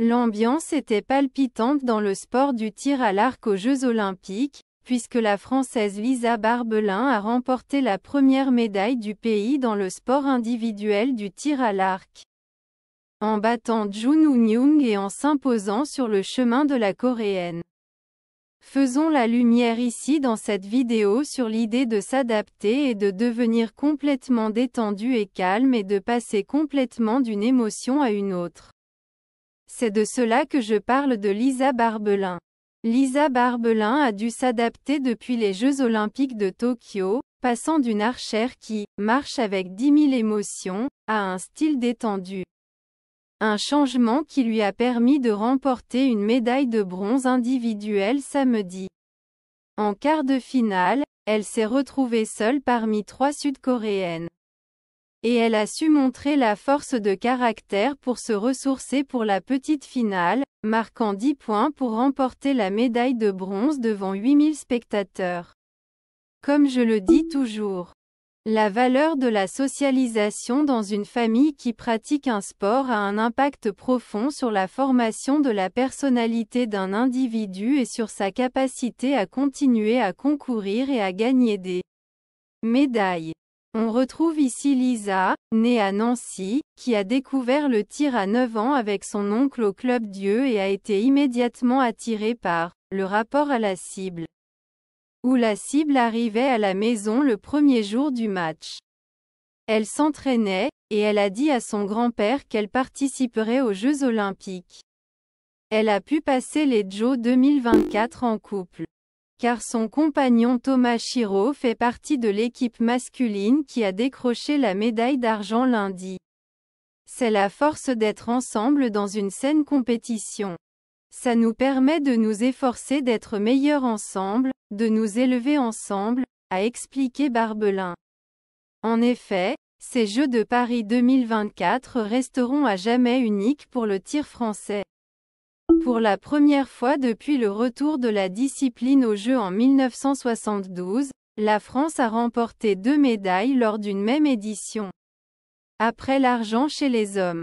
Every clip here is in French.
L'ambiance était palpitante dans le sport du tir à l'arc aux Jeux olympiques, puisque la Française Lisa Barbelin a remporté la première médaille du pays dans le sport individuel du tir à l'arc. En battant Jun Yung et en s'imposant sur le chemin de la Coréenne. Faisons la lumière ici dans cette vidéo sur l'idée de s'adapter et de devenir complètement détendu et calme et de passer complètement d'une émotion à une autre. C'est de cela que je parle de Lisa Barbelin. Lisa Barbelin a dû s'adapter depuis les Jeux Olympiques de Tokyo, passant d'une archère qui marche avec dix mille émotions à un style détendu. Un changement qui lui a permis de remporter une médaille de bronze individuelle samedi. En quart de finale, elle s'est retrouvée seule parmi trois Sud-Coréennes et elle a su montrer la force de caractère pour se ressourcer pour la petite finale, marquant 10 points pour remporter la médaille de bronze devant 8000 spectateurs. Comme je le dis toujours, la valeur de la socialisation dans une famille qui pratique un sport a un impact profond sur la formation de la personnalité d'un individu et sur sa capacité à continuer à concourir et à gagner des médailles. On retrouve ici Lisa, née à Nancy, qui a découvert le tir à 9 ans avec son oncle au Club Dieu et a été immédiatement attirée par le rapport à la cible. Où la cible arrivait à la maison le premier jour du match. Elle s'entraînait, et elle a dit à son grand-père qu'elle participerait aux Jeux Olympiques. Elle a pu passer les Joe 2024 en couple car son compagnon Thomas Chiro fait partie de l'équipe masculine qui a décroché la médaille d'argent lundi. C'est la force d'être ensemble dans une saine compétition. Ça nous permet de nous efforcer d'être meilleurs ensemble, de nous élever ensemble, a expliqué Barbelin. En effet, ces Jeux de Paris 2024 resteront à jamais uniques pour le tir français. Pour la première fois depuis le retour de la discipline aux Jeux en 1972, la France a remporté deux médailles lors d'une même édition. Après l'argent chez les hommes.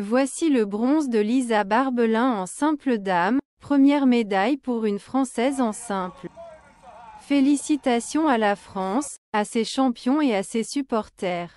Voici le bronze de Lisa Barbelin en simple dame, première médaille pour une Française en simple. Félicitations à la France, à ses champions et à ses supporters.